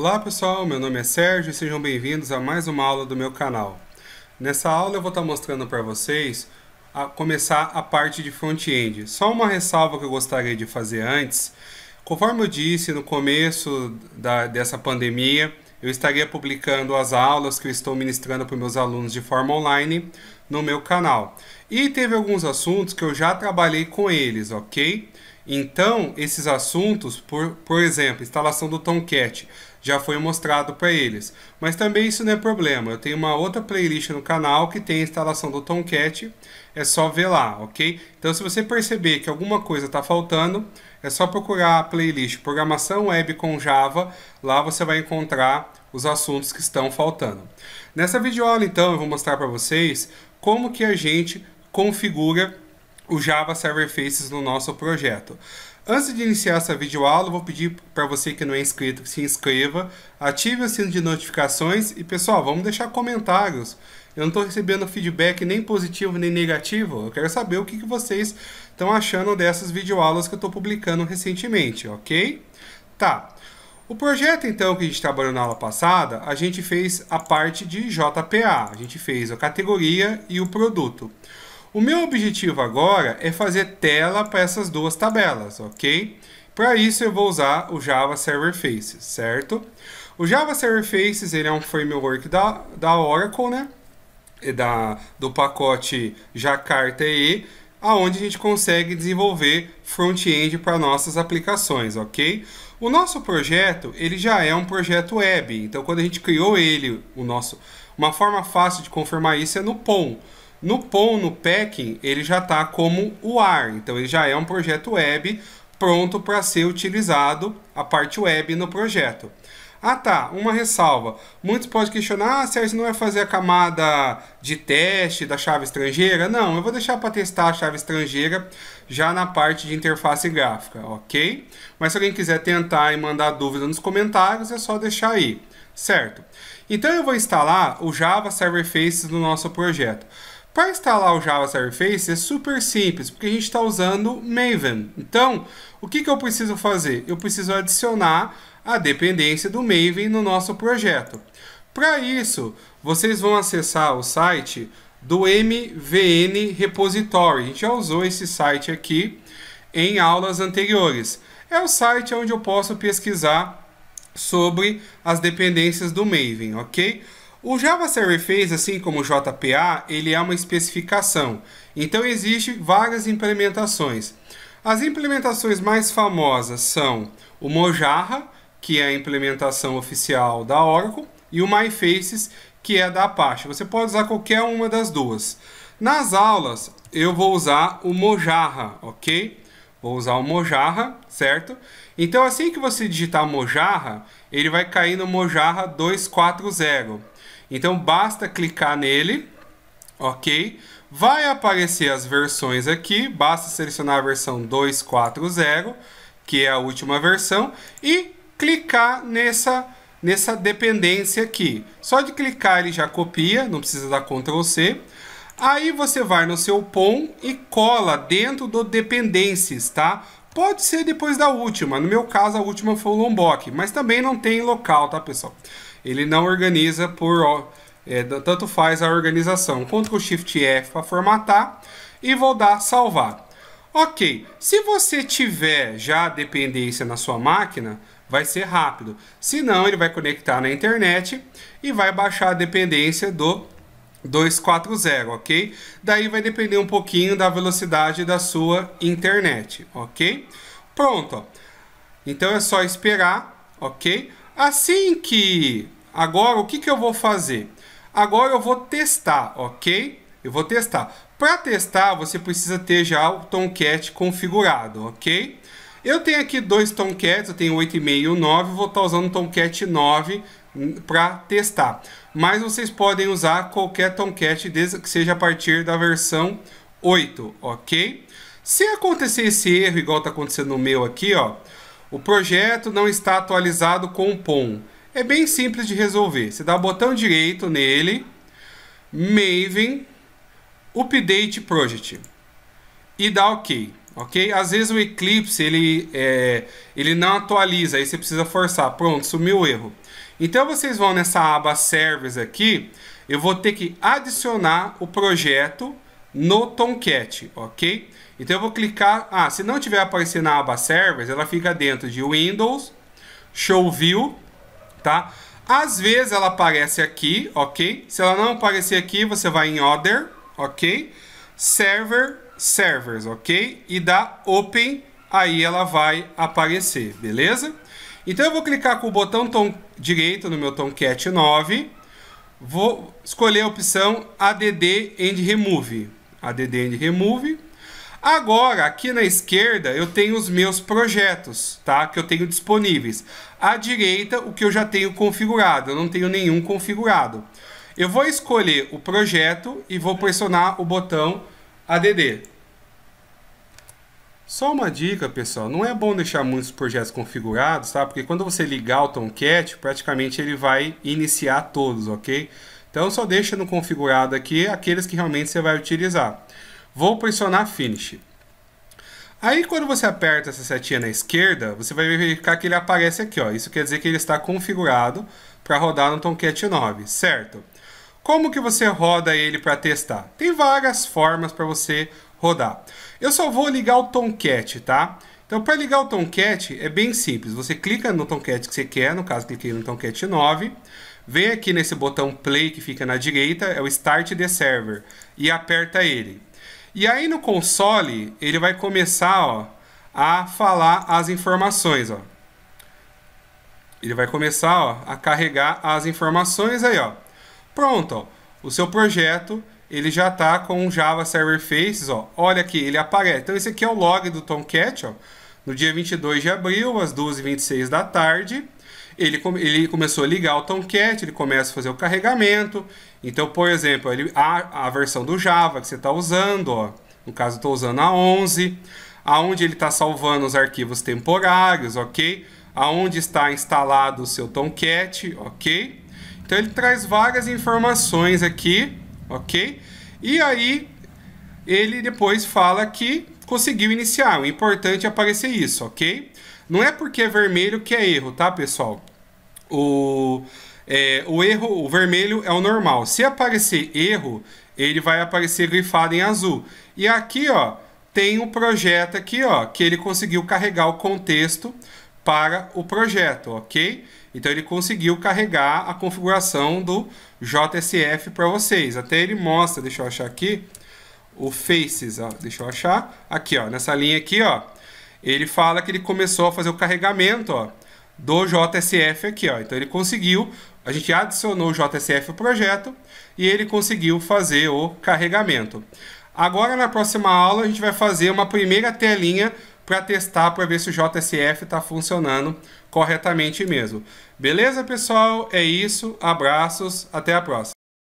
Olá pessoal, meu nome é Sérgio e sejam bem-vindos a mais uma aula do meu canal. Nessa aula eu vou estar tá mostrando para vocês a começar a parte de front-end. Só uma ressalva que eu gostaria de fazer antes. Conforme eu disse no começo da, dessa pandemia, eu estaria publicando as aulas que eu estou ministrando para meus alunos de forma online no meu canal. E teve alguns assuntos que eu já trabalhei com eles, ok? Então, esses assuntos, por, por exemplo, instalação do Tomcat, já foi mostrado para eles. Mas também isso não é problema, eu tenho uma outra playlist no canal que tem a instalação do Tomcat, é só ver lá, ok? Então se você perceber que alguma coisa está faltando, é só procurar a playlist Programação Web com Java, lá você vai encontrar os assuntos que estão faltando. Nessa videoaula então eu vou mostrar para vocês como que a gente configura o Java Server Faces no nosso projeto. Antes de iniciar essa videoaula, vou pedir para você que não é inscrito que se inscreva, ative o sino de notificações e pessoal, vamos deixar comentários. Eu não estou recebendo feedback nem positivo nem negativo. Eu quero saber o que, que vocês estão achando dessas videoaulas que eu estou publicando recentemente, ok? Tá. O projeto então que a gente trabalhou na aula passada, a gente fez a parte de JPA. A gente fez a categoria e o produto. O meu objetivo agora é fazer tela para essas duas tabelas, ok? Para isso eu vou usar o Java Server Faces, certo? O Java Server Faces ele é um framework da, da Oracle, né? E da, do pacote Jakarta EE, aonde a gente consegue desenvolver front-end para nossas aplicações, ok? O nosso projeto ele já é um projeto web, então quando a gente criou ele, o nosso, uma forma fácil de confirmar isso é no POM. No POM, no Packing, ele já está como o ar, então ele já é um projeto web pronto para ser utilizado a parte web no projeto. Ah tá, uma ressalva. Muitos podem questionar, ah, Sérgio, não vai é fazer a camada de teste da chave estrangeira? Não, eu vou deixar para testar a chave estrangeira já na parte de interface gráfica, ok? Mas se alguém quiser tentar e mandar dúvida nos comentários, é só deixar aí, certo? Então eu vou instalar o Java Server Faces no nosso projeto. Para instalar o Java Surface é super simples, porque a gente está usando Maven. Então, o que, que eu preciso fazer? Eu preciso adicionar a dependência do Maven no nosso projeto. Para isso, vocês vão acessar o site do MVN Repository. A gente já usou esse site aqui em aulas anteriores. É o site onde eu posso pesquisar sobre as dependências do Maven, ok? O Java Server Phase, assim como o JPA, ele é uma especificação. Então existem várias implementações. As implementações mais famosas são o Mojarra, que é a implementação oficial da Oracle, e o MyFaces, que é da Apache. Você pode usar qualquer uma das duas. Nas aulas, eu vou usar o Mojarra, ok? Vou usar o Mojarra, certo? Então, assim que você digitar Mojarra, ele vai cair no Mojarra 240. Então basta clicar nele, ok? Vai aparecer as versões aqui, basta selecionar a versão 240, que é a última versão, e clicar nessa, nessa dependência aqui. Só de clicar ele já copia, não precisa dar Ctrl C. Aí você vai no seu POM e cola dentro do dependências, tá? Pode ser depois da última, no meu caso a última foi o Lombok, mas também não tem local, tá pessoal? Ele não organiza por é, tanto faz a organização. Ctrl Shift F para formatar e vou dar salvar. Ok, se você tiver já a dependência na sua máquina, vai ser rápido. Se não, ele vai conectar na internet e vai baixar a dependência do 240, ok? Daí vai depender um pouquinho da velocidade da sua internet, ok? Pronto, então é só esperar, ok? Assim que... Agora, o que, que eu vou fazer? Agora eu vou testar, ok? Eu vou testar. Para testar, você precisa ter já o Tomcat configurado, ok? Eu tenho aqui dois Tomcats, eu tenho 8,5 e meio 9, vou estar tá usando o Tomcat 9 para testar. Mas vocês podem usar qualquer Tomcat, desde que seja a partir da versão 8, ok? Se acontecer esse erro, igual está acontecendo no meu aqui, ó, o projeto não está atualizado com o POM. É bem simples de resolver. Você dá o botão direito nele, Maven, Update Project e dá OK. Ok? Às vezes o Eclipse ele, é, ele não atualiza, aí você precisa forçar. Pronto, sumiu o erro. Então vocês vão nessa aba Servers aqui, eu vou ter que adicionar o projeto no Tomcat, ok? Então eu vou clicar. Ah, se não tiver aparecendo a aba Servers, ela fica dentro de Windows, Show View, tá? Às vezes ela aparece aqui, ok? Se ela não aparecer aqui, você vai em Other, ok? Server, Servers, ok? E dá Open, aí ela vai aparecer, beleza? Então eu vou clicar com o botão tom direito no meu Tomcat 9, vou escolher a opção ADD End Remove, ADD End Remove, Agora, aqui na esquerda, eu tenho os meus projetos, tá? Que eu tenho disponíveis. À direita, o que eu já tenho configurado. Eu não tenho nenhum configurado. Eu vou escolher o projeto e vou pressionar o botão ADD. Só uma dica, pessoal, não é bom deixar muitos projetos configurados, tá? Porque quando você ligar o Tomcat, praticamente ele vai iniciar todos, ok? Então só deixa no configurado aqui aqueles que realmente você vai utilizar. Vou pressionar Finish. Aí quando você aperta essa setinha na esquerda, você vai verificar que ele aparece aqui. Ó. Isso quer dizer que ele está configurado para rodar no Tomcat 9, certo? Como que você roda ele para testar? Tem várias formas para você rodar. Eu só vou ligar o Tomcat, tá? Então, para ligar o Tomcat, é bem simples. Você clica no Tomcat que você quer, no caso, cliquei no Tomcat 9. Vem aqui nesse botão Play que fica na direita, é o Start the Server, e aperta ele. E aí no console, ele vai começar ó, a falar as informações. Ó. Ele vai começar ó, a carregar as informações aí. Ó. Pronto, ó. o seu projeto ele já está com o Java Server Faces. Ó. Olha aqui, ele aparece. Então esse aqui é o log do Tomcat ó, no dia 22 de abril, às 12h26 da tarde ele, ele começou a ligar o Tomcat, ele começa a fazer o carregamento. Então, por exemplo, ele, a, a versão do Java que você está usando, ó, no caso estou usando a 11, aonde ele está salvando os arquivos temporários, ok? Aonde está instalado o seu Tomcat, ok? Então ele traz várias informações aqui, ok? E aí ele depois fala que conseguiu iniciar. O importante é aparecer isso, ok? Não é porque é vermelho que é erro, tá, pessoal? o, é, o erro, o vermelho é o normal. Se aparecer erro, ele vai aparecer grifado em azul. E aqui, ó, tem o um projeto aqui, ó, que ele conseguiu carregar o contexto para o projeto, ok? Então ele conseguiu carregar a configuração do JSF para vocês. Até ele mostra, deixa eu achar aqui, o Faces, ó, deixa eu achar. Aqui, ó, nessa linha aqui, ó, ele fala que ele começou a fazer o carregamento, ó, do JSF aqui, ó. Então ele conseguiu, a gente adicionou o JSF ao projeto e ele conseguiu fazer o carregamento. Agora na próxima aula a gente vai fazer uma primeira telinha para testar para ver se o JSF está funcionando corretamente mesmo. Beleza, pessoal? É isso. Abraços. Até a próxima.